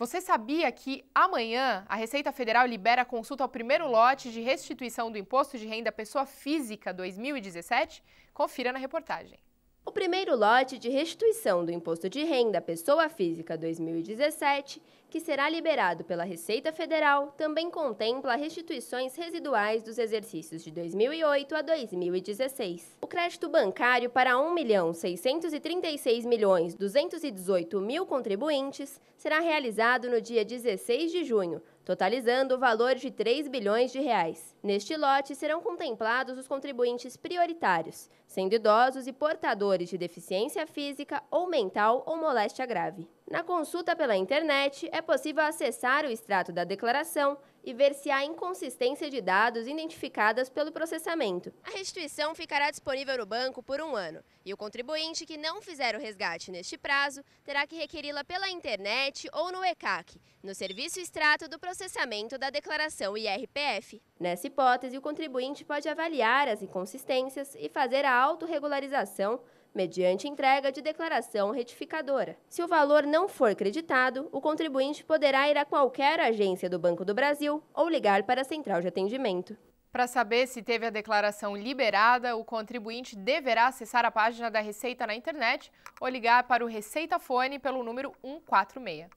Você sabia que amanhã a Receita Federal libera a consulta ao primeiro lote de restituição do Imposto de Renda Pessoa Física 2017? Confira na reportagem. O primeiro lote de restituição do Imposto de Renda à Pessoa Física 2017, que será liberado pela Receita Federal, também contempla restituições residuais dos exercícios de 2008 a 2016. O crédito bancário para 1.636.218.000 contribuintes será realizado no dia 16 de junho, totalizando o valor de 3 bilhões de reais. Neste lote serão contemplados os contribuintes prioritários, sendo idosos e portadores de deficiência física ou mental ou moléstia grave. Na consulta pela internet, é possível acessar o extrato da declaração e ver se há inconsistência de dados identificadas pelo processamento. A restituição ficará disponível no banco por um ano e o contribuinte que não fizer o resgate neste prazo terá que requeri-la pela internet ou no ECAC, no serviço extrato do processamento da declaração IRPF. Nessa hipótese, o contribuinte pode avaliar as inconsistências e fazer a autorregularização mediante entrega de declaração retificadora. Se o valor não for creditado, o contribuinte poderá ir a qualquer agência do Banco do Brasil ou ligar para a central de atendimento. Para saber se teve a declaração liberada, o contribuinte deverá acessar a página da Receita na internet ou ligar para o Receita Fone pelo número 146.